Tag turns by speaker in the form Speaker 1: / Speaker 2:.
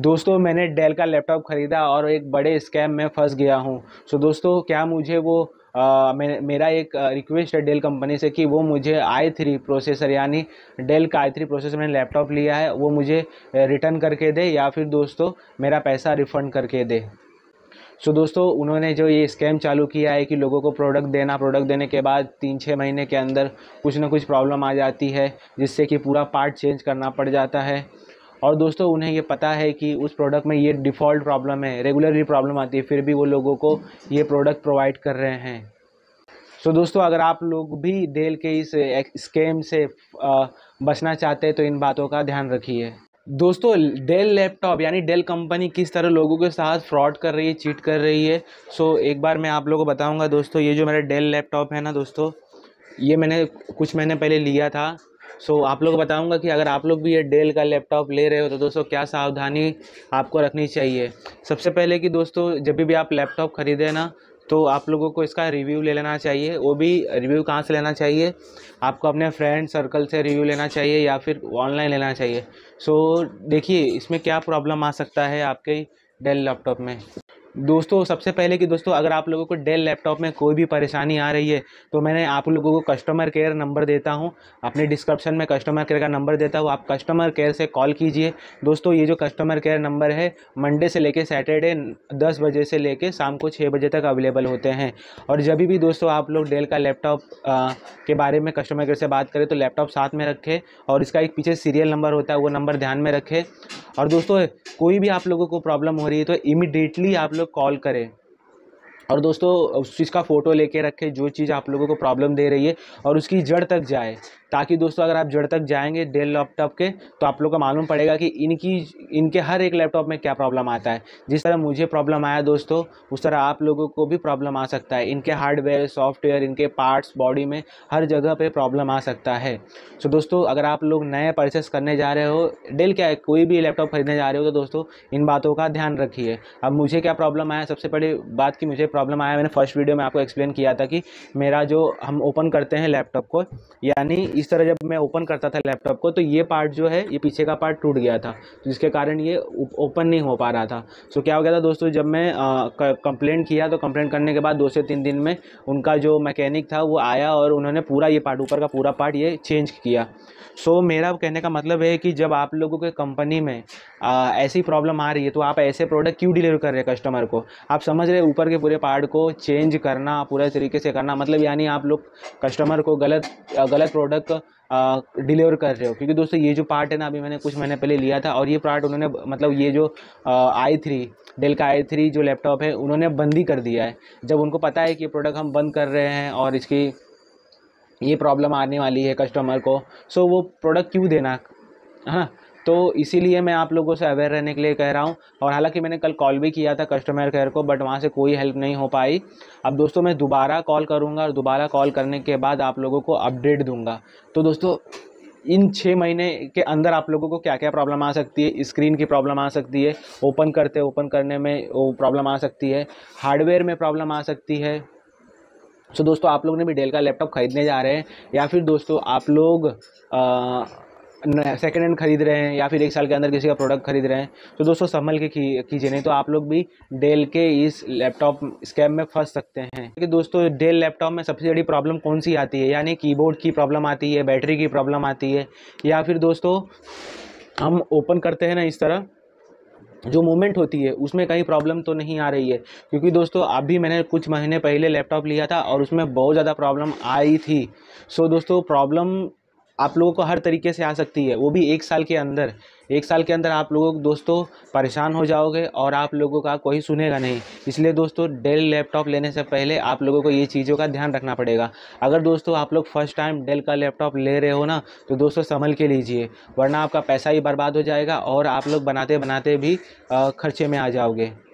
Speaker 1: दोस्तों मैंने डेल का लैपटॉप ख़रीदा और एक बड़े स्कैम में फंस गया हूँ सो so, दोस्तों क्या मुझे वो आ, मे, मेरा एक रिक्वेस्ट है डेल कंपनी से कि वो मुझे आई थ्री प्रोसेसर यानी डेल का आई थ्री प्रोसेसर मैंने लैपटॉप लिया है वो मुझे रिटर्न करके दे या फिर दोस्तों मेरा पैसा रिफ़ंड करके दे सो so, दोस्तों उन्होंने जो ये स्कैम चालू किया है कि लोगों को प्रोडक्ट देना प्रोडक्ट देने के बाद तीन छः महीने के अंदर कुछ ना कुछ प्रॉब्लम आ जाती है जिससे कि पूरा पार्ट चेंज करना पड़ जाता है और दोस्तों उन्हें ये पता है कि उस प्रोडक्ट में ये डिफ़ॉल्ट प्रॉब्लम है रेगुलरली प्रॉब्लम आती है फिर भी वो लोगों को ये प्रोडक्ट प्रोवाइड कर रहे हैं सो so दोस्तों अगर आप लोग भी डेल के इस स्केम से बचना चाहते हैं तो इन बातों का ध्यान रखिए दोस्तों डेल लैपटॉप यानी डेल कंपनी किस तरह लोगों के साथ फ्रॉड कर रही है चीट कर रही है सो so, एक बार मैं आप लोगों को बताऊंगा दोस्तों ये जो मेरा डेल लैपटॉप है ना दोस्तों ये मैंने कुछ महीने पहले लिया था सो so, आप लोग बताऊंगा कि अगर आप लोग भी ये डेल का लैपटॉप ले रहे हो तो दोस्तों क्या सावधानी आपको रखनी चाहिए सबसे पहले कि दोस्तों जब भी आप लैपटॉप ख़रीदें ना तो आप लोगों को इसका रिव्यू ले लेना चाहिए वो भी रिव्यू कहाँ से लेना चाहिए आपको अपने फ्रेंड सर्कल से रिव्यू लेना चाहिए या फिर ऑनलाइन लेना चाहिए सो so, देखिए इसमें क्या प्रॉब्लम आ सकता है आपके डेल लैपटॉप में दोस्तों सबसे पहले कि दोस्तों अगर आप लोगों को डेल लैपटॉप में कोई भी परेशानी आ रही है तो मैंने आप लोगों को कस्टमर केयर नंबर देता हूँ अपने डिस्क्रिप्शन में कस्टमर केयर का नंबर देता हूँ आप कस्टमर केयर से कॉल कीजिए दोस्तों ये जो कस्टमर केयर नंबर है मंडे से लेके सैटरडे दस बजे से ले शाम को छः बजे तक अवेलेबल होते हैं और जब भी दोस्तों आप लोग डेल का लैपटॉप के बारे में कस्टमर केयर से बात करें तो लैपटॉप साथ में रखें और इसका एक पीछे सीरियल नंबर होता है वो नंबर ध्यान में रखें और दोस्तों कोई भी आप लोगों को प्रॉब्लम हो रही है तो इमिडिएटली आप लोग कॉल करें और दोस्तों उस चीज़ का फ़ोटो लेके रखें जो चीज़ आप लोगों को प्रॉब्लम दे रही है और उसकी जड़ तक जाए ताकि दोस्तों अगर आप जड़ तक जाएंगे डेल लैपटॉप के तो आप लोग को मालूम पड़ेगा कि इनकी इनके हर एक लैपटॉप में क्या प्रॉब्लम आता है जिस तरह मुझे प्रॉब्लम आया दोस्तों उस तरह आप लोगों को भी प्रॉब्लम आ सकता है इनके हार्डवेयर सॉफ्टवेयर इनके पार्ट्स बॉडी में हर जगह पर प्रॉब्लम आ सकता है सो दोस्तों अगर आप लोग नए परचेस करने जा रहे हो डेल क्या है कोई भी लैपटॉप खरीदने जा रहे हो तो दोस्तों इन बातों का ध्यान रखिए अब मुझे क्या प्रॉब्लम आया सबसे बड़ी बात की मुझे प्रॉब्लम आया मैंने फर्स्ट वीडियो में आपको एक्सप्लेन किया था कि मेरा जो हम ओपन करते हैं लैपटॉप को यानी इस तरह जब मैं ओपन करता था लैपटॉप को तो ये पार्ट जो है ये पीछे का पार्ट टूट गया था तो जिसके कारण ये ओपन नहीं हो पा रहा था सो क्या हो गया था दोस्तों जब मैं कंप्लेंट किया तो कंप्लेंट करने के बाद दो से तीन दिन में उनका जो मैकेनिक था वो आया और उन्होंने पूरा ये पार्ट ऊपर का पूरा पार्ट ये चेंज किया सो so, मेरा कहने का मतलब है कि जब आप लोगों के कंपनी में आ, ऐसी प्रॉब्लम आ रही है तो आप ऐसे प्रोडक्ट क्यों डिलीवर कर रहे हैं कस्टमर को आप समझ रहे ऊपर के पूरे पार्ट को चेंज करना पूरे तरीके से करना मतलब यानी आप लोग कस्टमर को गलत गलत प्रोडक्ट तक डिलीवर कर रहे हो क्योंकि दोस्तों ये जो पार्ट है ना अभी मैंने कुछ महीने पहले लिया था और ये पार्ट उन्होंने मतलब ये जो आई थ्री डेल का आई थ्री जो लैपटॉप है उन्होंने बंद ही कर दिया है जब उनको पता है कि ये प्रोडक्ट हम बंद कर रहे हैं और इसकी ये प्रॉब्लम आने वाली है कस्टमर को सो वो प्रोडक्ट क्यों देना है ना तो इसीलिए मैं आप लोगों से अवेयर रहने के लिए कह रहा हूँ और हालांकि मैंने कल कॉल भी किया था कस्टमर केयर को बट वहाँ से कोई हेल्प नहीं हो पाई अब दोस्तों मैं दोबारा कॉल करूँगा और दोबारा कॉल करने के बाद आप लोगों को अपडेट दूँगा तो दोस्तों इन छः महीने के अंदर आप लोगों को क्या क्या प्रॉब्लम आ सकती है स्क्रीन की प्रॉब्लम आ सकती है ओपन करते ओपन करने में वो प्रॉब्लम आ सकती है हार्डवेयर में प्रॉब्लम आ सकती है सो so, दोस्तों आप लोग ने भी डेल का लैपटॉप खरीदने जा रहे हैं या फिर दोस्तों आप लोग आ, सेकेंड हैंड खरीद रहे हैं या फिर एक साल के अंदर किसी का प्रोडक्ट खरीद रहे हैं तो दोस्तों संभल के कीजिए नहीं तो आप लोग भी डेल के इस लैपटॉप स्कैम में फंस सकते हैं क्योंकि दोस्तों डेल लैपटॉप में सबसे बड़ी प्रॉब्लम कौन सी आती है यानी कीबोर्ड की प्रॉब्लम आती है बैटरी की प्रॉब्लम आती है या फिर दोस्तों हम ओपन करते हैं ना इस तरह जो मोमेंट होती है उसमें कहीं प्रॉब्लम तो नहीं आ रही है क्योंकि दोस्तों अभी मैंने कुछ महीने पहले लैपटॉप लिया था और उसमें बहुत ज़्यादा प्रॉब्लम आई थी सो दोस्तों प्रॉब्लम आप लोगों को हर तरीके से आ सकती है वो भी एक साल के अंदर एक साल के अंदर आप लोगों दोस्तों परेशान हो जाओगे और आप लोगों का कोई सुनेगा नहीं इसलिए दोस्तों डेल लैपटॉप लेने से पहले आप लोगों को ये चीज़ों का ध्यान रखना पड़ेगा अगर दोस्तों आप लोग फर्स्ट टाइम डेल का लैपटॉप ले रहे हो ना तो दोस्तों संभल के लीजिए वरना आपका पैसा ही बर्बाद हो जाएगा और आप लोग बनाते बनाते भी खर्चे में आ जाओगे